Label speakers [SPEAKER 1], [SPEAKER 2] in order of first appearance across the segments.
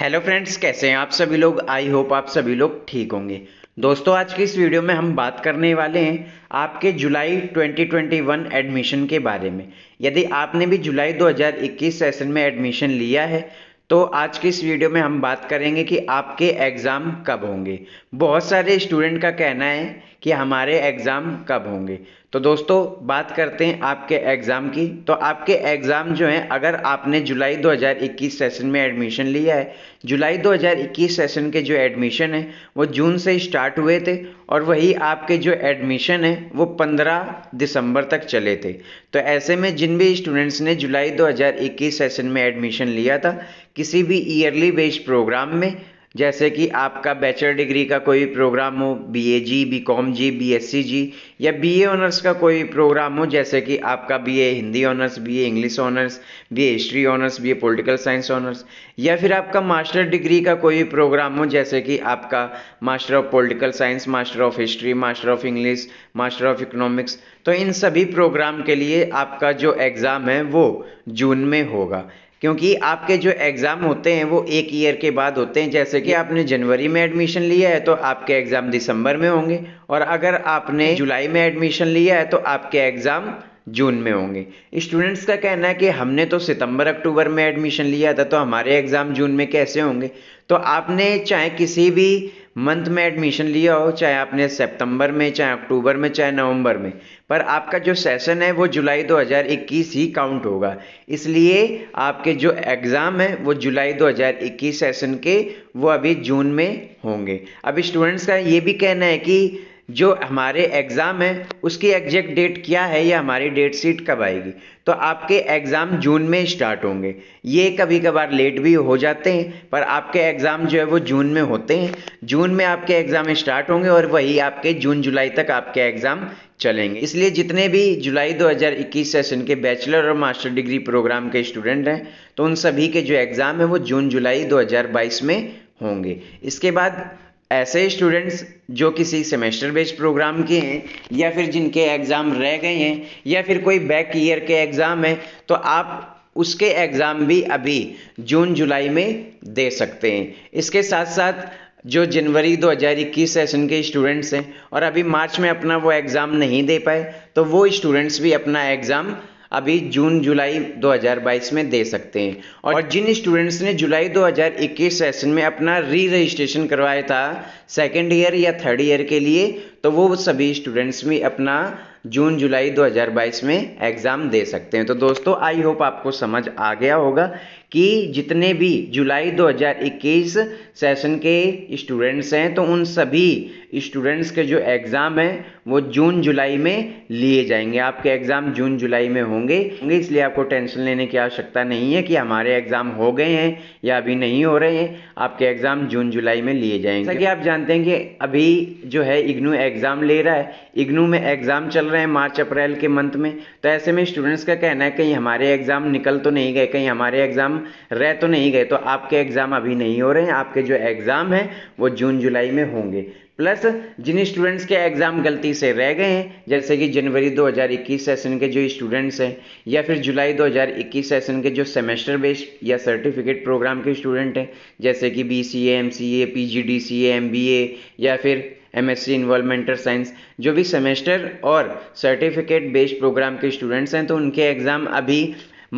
[SPEAKER 1] hello friends कैसे हैं आप सभी लोग आई होप आप सभी लोग ठीक होंगे दोस्तों आज की इस वीडियो में हम बात करने वाले हैं आपके जुलाई 2021 एडमिशन के बारे में यदि आपने भी जुलाई 2021 सेशन में एडमिशन लिया है तो आज की इस वीडियो में हम बात करेंगे कि आपके एग्ज़ाम कब होंगे बहुत सारे स्टूडेंट का कहना है कि हमारे एग्ज़ाम कब होंगे तो दोस्तों बात करते हैं आपके एग्ज़ाम की तो आपके एग्ज़ाम जो हैं अगर आपने जुलाई 2021 सेशन में एडमिशन लिया है जुलाई 2021 सेशन के जो एडमिशन है वो जून से स्टार्ट हुए थे और वही आपके जो एडमिशन है वो 15 दिसंबर तक चले थे तो ऐसे में जिन भी स्टूडेंट्स ने जुलाई 2021 सेशन में एडमिशन लिया था किसी भी ईयरली बेस्ड प्रोग्राम में जैसे कि आपका बैचलर डिग्री का कोई प्रोग्राम हो B A G B com G B S C G या बी ए ऑनर्स का कोई प्रोग्राम हो जैसे कि आपका B A Hindi honours B A English honours B A history honours B A political science honours या फिर आपका मास्टर डिग्री का कोई प्रोग्राम हो जैसे कि आपका master of political science master of history master of English master of economics तो इन सभी प्रोग्राम के लिए आपका जो एग्ज़ाम है वो जून में होगा क्योंकि आपके जो एग्ज़ाम होते हैं वो एक ईयर के बाद होते हैं जैसे कि आपने जनवरी में एडमिशन लिया है तो आपके एग्ज़ाम दिसंबर में होंगे और अगर आपने जुलाई में एडमिशन लिया है तो आपके एग्ज़ाम जून में होंगे स्टूडेंट्स का कहना है कि हमने तो सितंबर अक्टूबर में एडमिशन लिया था तो हमारे एग्ज़ाम जून में कैसे होंगे तो आपने चाहे किसी भी मंथ में एडमिशन लिया हो चाहे आपने सितंबर में चाहे अक्टूबर में चाहे नवंबर में पर आपका जो सेशन है वो जुलाई 2021 ही काउंट होगा इसलिए आपके जो एग्ज़ाम है वो जुलाई 2021 सेशन के वो अभी जून में होंगे अभी स्टूडेंट्स का ये भी कहना है कि जो हमारे एग्ज़ाम है उसकी एग्जैक्ट डेट क्या है या हमारी डेट शीट कब आएगी तो आपके एग्ज़ाम जून में स्टार्ट होंगे ये कभी कभार लेट भी हो जाते हैं पर आपके एग्ज़ाम जो है वो जून में होते हैं जून में आपके एग्ज़ाम स्टार्ट होंगे और वही आपके जून जुलाई तक आपके एग्ज़ाम चलेंगे इसलिए जितने भी जुलाई 2021 सेशन के बैचलर और मास्टर डिग्री प्रोग्राम के स्टूडेंट हैं तो उन सभी के जो एग्ज़ाम है वो जून जुलाई 2022 में होंगे इसके बाद ऐसे स्टूडेंट्स जो किसी सेमेस्टर बेस्ड प्रोग्राम के हैं या फिर जिनके एग्ज़ाम रह गए हैं या फिर कोई बैक ईयर के एग्ज़ाम हैं तो आप उसके एग्ज़ाम भी अभी जून जुलाई में दे सकते हैं इसके साथ साथ जो जनवरी 2021 सेशन के स्टूडेंट्स हैं और अभी मार्च में अपना वो एग्ज़ाम नहीं दे पाए तो वो स्टूडेंट्स भी अपना एग्ज़ाम अभी जून जुलाई 2022 में दे सकते हैं और जिन स्टूडेंट्स ने जुलाई 2021 सेशन में अपना री रजिस्ट्रेशन करवाया था सेकेंड ईयर या थर्ड ईयर के लिए तो वो सभी स्टूडेंट्स भी अपना जून जुलाई 2022 में एग्ज़ाम दे सकते हैं तो दोस्तों आई होप आपको समझ आ गया होगा कि जितने भी जुलाई 2021 सेशन के स्टूडेंट्स हैं तो उन सभी स्टूडेंट्स के जो एग्ज़ाम हैं वो जून जुलाई में लिए जाएंगे आपके एग्ज़ाम जून जुलाई में होंगे होंगे इसलिए आपको टेंशन लेने की आवश्यकता नहीं है कि हमारे एग्ज़ाम हो गए हैं या अभी नहीं हो रहे हैं आपके एग्ज़ाम जून जुलाई में लिए जाएंगे जैसा कि आप जानते हैं कि अभी जो है इग्नू एग्ज़ाम ले रहा है इग्नू में एग्ज़ाम चल रहे हैं मार्च अप्रैल के मंथ में तो ऐसे में स्टूडेंट्स का कहना है कहीं हमारे एग्ज़ाम निकल तो नहीं गए कहीं हमारे एग्ज़ाम रह तो नहीं गए तो आपके एग्ज़ाम अभी नहीं हो रहे हैं आपके जो एग्ज़ाम हैं वो जून जुलाई में होंगे प्लस जिन स्टूडेंट्स के एग्ज़ाम गलती से रह गए हैं जैसे कि जनवरी 2021 सेशन के जो स्टूडेंट्स हैं या फिर जुलाई 2021 सेशन के जो सेमेस्टर बेस्ड या सर्टिफिकेट प्रोग्राम के स्टूडेंट हैं जैसे कि B C M C A P G D C M B A या फिर M S C environmental science जो भी सेमेस्टर और सर्टिफिकेट बेस्ड प्रोग्राम के स्टूडेंट्स हैं तो उनके एग्ज़ाम अभी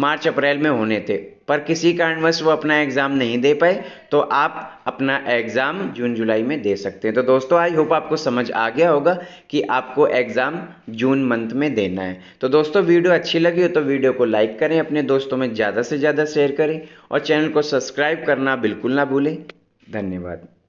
[SPEAKER 1] मार्च अप्रैल में होने थे पर किसी कारणवश वो अपना एग्ज़ाम नहीं दे पाए तो आप अपना एग्ज़ाम जून जुलाई में दे सकते हैं तो दोस्तों आई होप आपको समझ आ गया होगा कि आपको एग्ज़ाम जून मंथ में देना है तो दोस्तों वीडियो अच्छी लगी हो तो वीडियो को लाइक करें अपने दोस्तों में ज़्यादा से ज़्यादा शेयर करें और चैनल को सब्सक्राइब करना बिल्कुल ना भूलें धन्यवाद